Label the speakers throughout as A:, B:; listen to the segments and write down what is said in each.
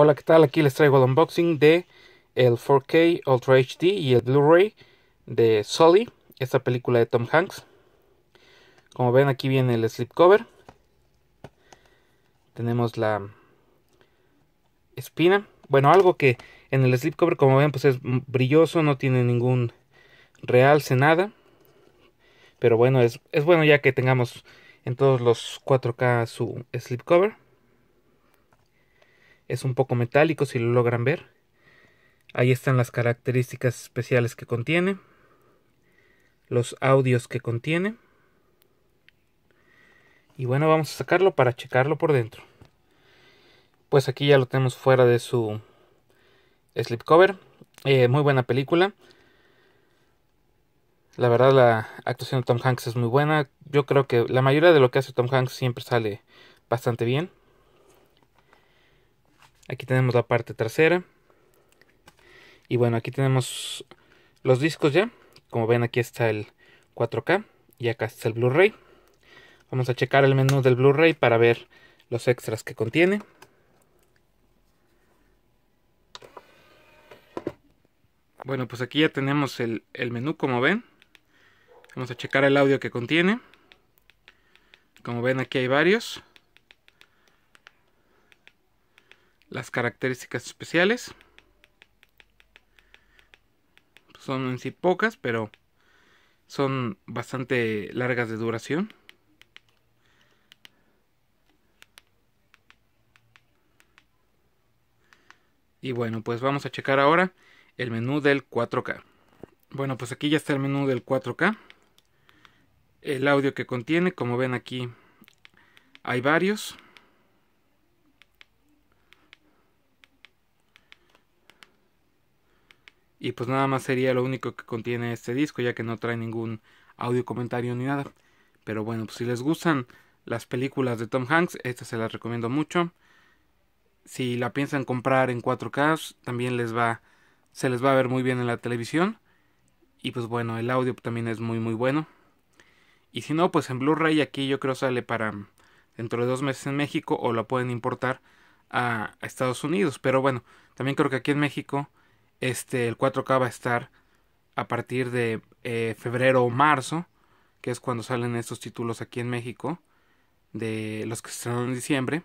A: Hola, ¿qué tal? Aquí les traigo el unboxing de el 4K Ultra HD y el Blu-ray de Sully, esta película de Tom Hanks. Como ven, aquí viene el slipcover. Tenemos la espina. Bueno, algo que en el slipcover, como ven, pues es brilloso, no tiene ningún realce, nada. Pero bueno, es, es bueno ya que tengamos en todos los 4K su slipcover es un poco metálico si lo logran ver. Ahí están las características especiales que contiene, los audios que contiene. Y bueno, vamos a sacarlo para checarlo por dentro. Pues aquí ya lo tenemos fuera de su slipcover. Eh, muy buena película. La verdad la actuación de Tom Hanks es muy buena. Yo creo que la mayoría de lo que hace Tom Hanks siempre sale bastante bien. Aquí tenemos la parte trasera. Y bueno, aquí tenemos los discos ya. Como ven, aquí está el 4K y acá está el Blu-ray. Vamos a checar el menú del Blu-ray para ver los extras que contiene. Bueno, pues aquí ya tenemos el, menú, como ven. Vamos a checar el audio que contiene. Como ven, aquí hay varios. las características especiales. Son en sí pocas, pero son bastante largas de duración. Y bueno, pues vamos a checar ahora el menú del 4K. Bueno, pues aquí ya está el menú del 4K. El audio que contiene, como ven aquí, hay varios. Y pues nada más sería lo único que contiene este disco, ya que no trae ningún audio comentario ni nada. Pero bueno, pues si les gustan las películas de Tom Hanks, esta se las recomiendo mucho. Si la piensan comprar en 4K, también les va se les va a ver muy bien en la televisión. Y pues bueno, el audio también es muy muy bueno. Y si no, pues en Blu-ray aquí yo creo sale para dentro de dos meses en México o la pueden importar a Estados Unidos. Pero bueno, también creo que aquí en México este, el 4K va a estar a partir de eh, febrero o marzo, que es cuando salen estos títulos aquí en México, de los que estrenaron en diciembre.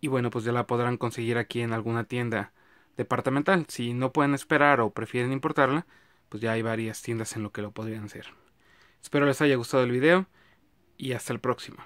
A: Y bueno, pues ya la podrán conseguir aquí en alguna tienda departamental. Si no pueden esperar o prefieren importarla, pues ya hay varias tiendas en lo que lo podrían hacer. Espero les haya gustado el video y hasta el próximo.